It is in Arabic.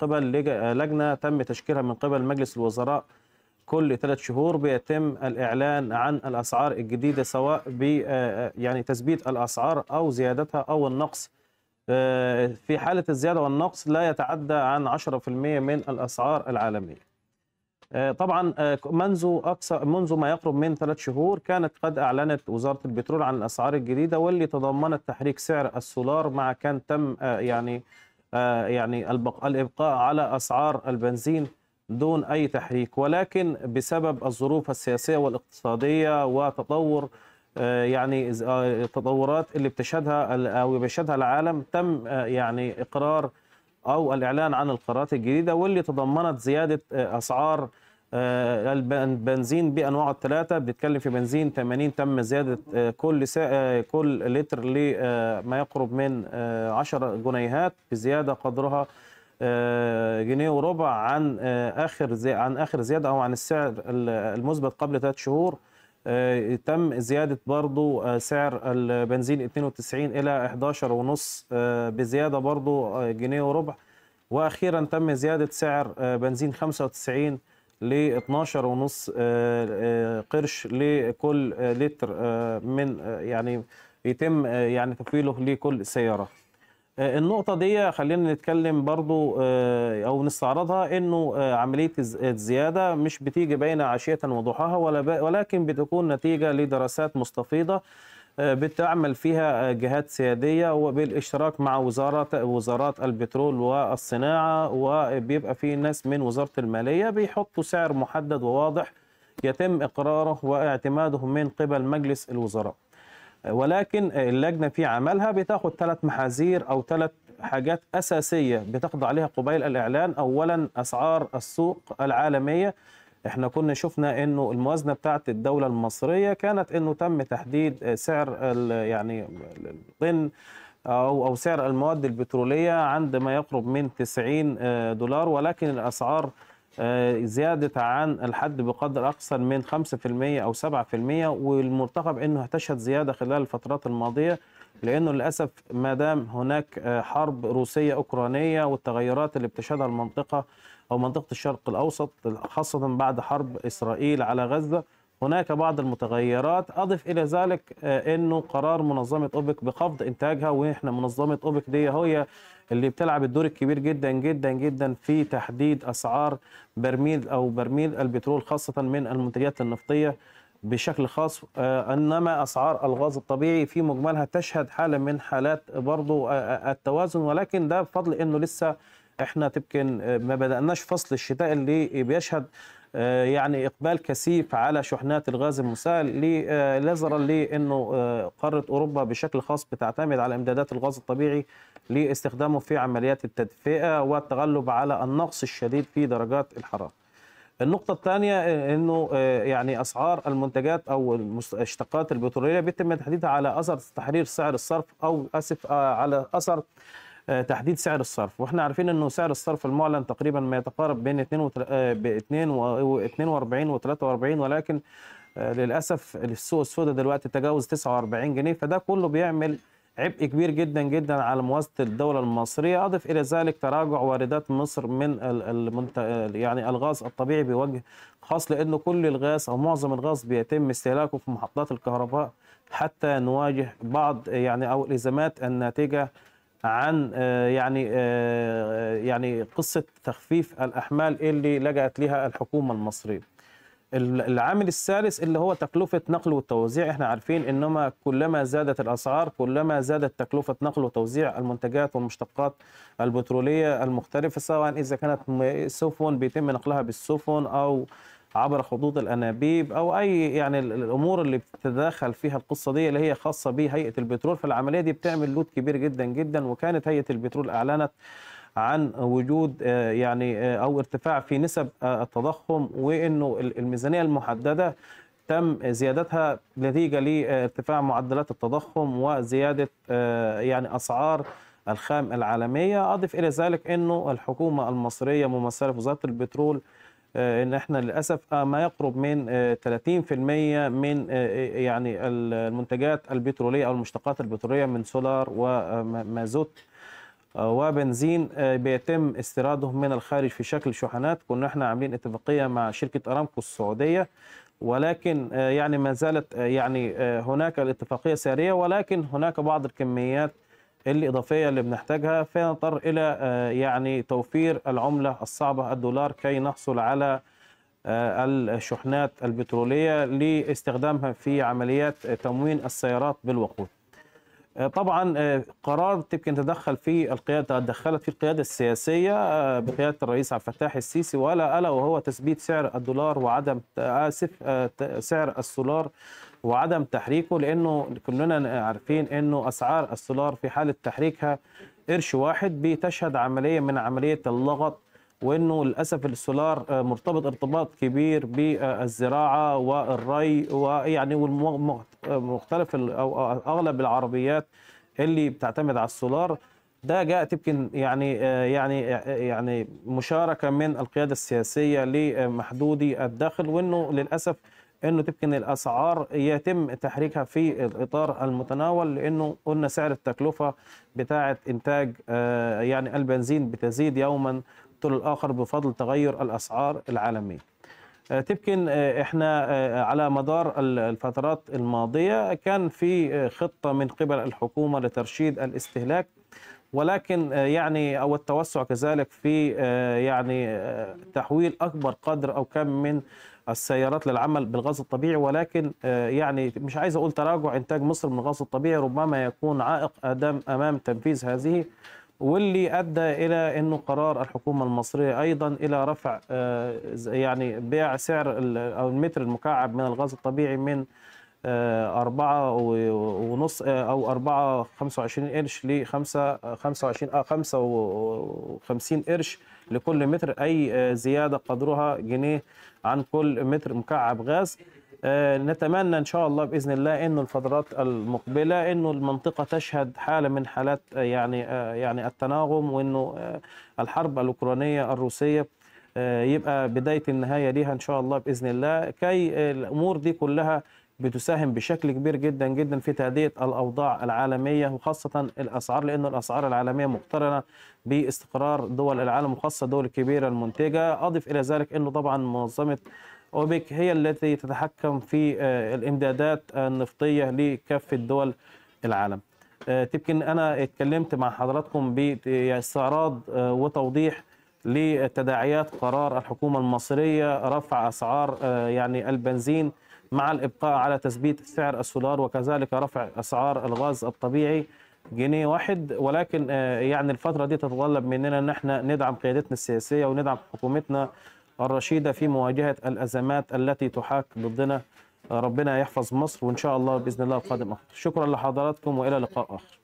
قبل لجنه تم تشكيلها من قبل مجلس الوزراء كل ثلاث شهور بيتم الاعلان عن الاسعار الجديده سواء ب آه، يعني تثبيت الاسعار او زيادتها او النقص آه، في حاله الزياده والنقص لا يتعدى عن 10% من الاسعار العالميه آه، طبعا منذ اكثر منذ ما يقرب من ثلاث شهور كانت قد اعلنت وزاره البترول عن الاسعار الجديده واللي تضمنت تحريك سعر السولار مع كان تم يعني آه، يعني الابقاء على اسعار البنزين دون اي تحريك ولكن بسبب الظروف السياسيه والاقتصاديه وتطور آه، يعني آه، التطورات اللي بتشهدها او بيشهدها العالم تم يعني اقرار او الاعلان عن القرارات الجديده واللي تضمنت زياده اسعار آه، البنزين بانواعه الثلاثه بنتكلم في بنزين 80 تم زياده آه، كل سا... آه، كل لتر لما يقرب من 10 جنيهات بزياده قدرها جنيه وربع عن اخر زي... عن اخر زياده او عن السعر المثبت قبل ثلاث شهور تم زياده برضو سعر البنزين 92 الى 11 ونص بزياده برضو جنيه وربع واخيرا تم زياده سعر بنزين 95 ل 12 ونص آه، آه، قرش لكل آه، لتر من يعني يتم يعني تفويله لكل سياره النقطة دي خلينا نتكلم برضو أو نستعرضها إنه عملية الزيادة مش بتيجي باينة عشية وضحاها ولكن بتكون نتيجة لدراسات مستفيضة آه، بتعمل فيها آه، جهات سياديه وبالاشتراك مع وزاره وزارات البترول والصناعه وبيبقى في ناس من وزاره الماليه بيحطوا سعر محدد وواضح يتم اقراره واعتماده من قبل مجلس الوزراء. آه، ولكن اللجنه في عملها بتاخد ثلاث محاذير او ثلاث حاجات اساسيه بتخضع عليها قبيل الاعلان اولا اسعار السوق العالميه احنا كنا شفنا انه الموازنه بتاعه الدوله المصريه كانت انه تم تحديد آه، سعر يعني الطن او او سعر المواد البتروليه عند ما يقرب من 90 آه، دولار ولكن الاسعار آه، زيادة عن الحد بقدر اكثر من 5% أو 7% والمرتقب أنه هتشهد زيادة خلال الفترات الماضية لأنه للأسف ما دام هناك حرب روسية أوكرانية والتغيرات اللي بتشهدها المنطقة أو منطقة الشرق الأوسط خاصة بعد حرب إسرائيل على غزة هناك بعض المتغيرات أضف إلى ذلك آه، أنه قرار منظمة أوبك بخفض إنتاجها وإحنا منظمة أوبك دي هي اللي بتلعب الدور الكبير جدا جدا جدا في تحديد أسعار برميل أو برميل البترول خاصة من المنتجات النفطية بشكل خاص آه، انما اسعار الغاز الطبيعي في مجملها تشهد حاله من حالات برضو آه، التوازن ولكن ده بفضل انه لسه احنا تبكن آه، ما بدأناش فصل الشتاء اللي بيشهد آه، يعني اقبال كثيف على شحنات الغاز المسال نظرا آه، لانه قاره اوروبا بشكل خاص بتعتمد على امدادات الغاز الطبيعي لاستخدامه في عمليات التدفئه والتغلب على النقص الشديد في درجات الحراره. النقطة الثانية انه يعني اسعار المنتجات او المشتقات البترولية بيتم تحديدها على اثر تحرير سعر الصرف او اسف على اثر تحديد سعر الصرف واحنا عارفين انه سعر الصرف المعلن تقريبا ما يتقارب بين 2 آه، و 2 و 42 و 43 ولكن آه، للاسف السوق السوداء دلوقتي تجاوز 49 جنيه فده كله بيعمل عبء كبير جدا جدا على موازنه الدوله المصريه اضف الى ذلك تراجع واردات مصر من المنت... يعني الغاز الطبيعي بوجه خاص لانه كل الغاز او معظم الغاز بيتم استهلاكه في محطات الكهرباء حتى نواجه بعض يعني او الازمات الناتجه عن آه، يعني آه، آه، يعني قصه تخفيف الاحمال اللي لجأت لها الحكومه المصريه. العامل الثالث اللي هو تكلفه نقل والتوزيع احنا عارفين انما كلما زادت الاسعار كلما زادت تكلفه نقل وتوزيع المنتجات والمشتقات البتروليه المختلفه سواء اذا كانت سفن بيتم نقلها بالسفن او عبر خطوط الانابيب او اي يعني الامور اللي بتتداخل فيها القصه دي اللي هي خاصه بهيئه البترول فالعمليه دي بتعمل لود كبير جدا جدا وكانت هيئه البترول اعلنت عن وجود آه، يعني آه، او ارتفاع في نسب آه، التضخم وانه الميزانيه المحدده تم زيادتها نتيجه لارتفاع معدلات التضخم وزياده يعني اسعار الخام العالميه اضف الى ذلك انه الحكومه المصريه ممثله في وزاره البترول آه، ان احنا للاسف آه، ما يقرب من 30% آه، من يعني المنتجات البتروليه او المشتقات البتروليه من سولار ومازوت وبنزين بيتم استيرادهم من الخارج في شكل شحنات كنا احنا عاملين اتفاقيه مع شركه ارامكو السعوديه ولكن يعني ما زالت يعني هناك الاتفاقيه ساريه ولكن هناك بعض الكميات الإضافية اللي بنحتاجها فنضطر إلى آه، يعني توفير العملة الصعبة الدولار كي نحصل على آه، الشحنات البترولية لاستخدامها في عمليات تموين السيارات بالوقود آه، طبعا قرار تمكن تدخل في القيادة تدخلت في القيادة السياسية بقيادة الرئيس عبد الفتاح السيسي ولا ألا وهو تثبيت سعر الدولار وعدم آسف سعر السولار وعدم تحريكه لانه كلنا عارفين انه اسعار السولار في حاله تحريكها قرش واحد بتشهد عمليه من عمليه اللغط وانه للاسف السولار مرتبط ارتباط كبير بالزراعه والري ويعني مختلف او اغلب العربيات اللي بتعتمد على السولار ده جاء يمكن يعني يعني يعني مشاركه من القياده السياسيه لمحدودي الدخل وانه للاسف انه تمكن الاسعار يتم تحريكها في الاطار المتناول لانه قلنا سعر التكلفه بتاعه انتاج آه، يعني البنزين بتزيد يوما طول الاخر بفضل تغير الاسعار العالميه. آه، تمكن آه، احنا على مدار الفترات الماضيه كان في خطه من قبل الحكومه لترشيد الاستهلاك ولكن يعني او التوسع كذلك في يعني تحويل اكبر قدر او كم من السيارات للعمل بالغاز الطبيعي ولكن آه، يعني مش عايز اقول تراجع انتاج مصر من الغاز الطبيعي ربما يكون عائق ادام امام تنفيذ هذه واللي ادى الى انه قرار الحكومه المصريه ايضا الى رفع آه، يعني بيع سعر او المتر المكعب من الغاز الطبيعي من آه، أربعة ونص آه، أو أربعة خمسة وعشرين قرش لخمسة آه، خمسة وعشرين آه خمسة وخمسين قرش لكل متر أي زيادة قدرها جنيه عن كل متر مكعب غاز نتمنى ان شاء الله باذن الله انه الفترات المقبله انه المنطقه تشهد حاله من حالات يعني يعني التناغم وانه الحرب الاوكرانيه الروسيه يبقى بدايه النهايه ليها ان شاء الله باذن الله كي الامور دي كلها بتساهم بشكل كبير جدا جدا في تهدئه الاوضاع العالميه وخاصه الاسعار لان الاسعار العالميه مقترنه باستقرار دول العالم وخاصه الدول الكبيره المنتجه اضف الى ذلك انه طبعا منظمه اوبك هي التي تتحكم في آه، الامدادات النفطيه لكافه دول العالم آه، تمكن انا اتكلمت مع حضراتكم باستعراض آه، وتوضيح لتداعيات قرار الحكومه المصريه رفع اسعار يعني البنزين مع الإبقاء على تثبيت سعر السولار وكذلك رفع أسعار الغاز الطبيعي جنيه واحد ولكن آه، يعني الفترة دي تتطلب مننا أن احنا ندعم قيادتنا السياسية وندعم حكومتنا الرشيدة في مواجهة الأزمات التي تحاك ضدنا ربنا يحفظ مصر وإن شاء الله بإذن الله القادم أخر شكرا لحضراتكم وإلى لقاء آخر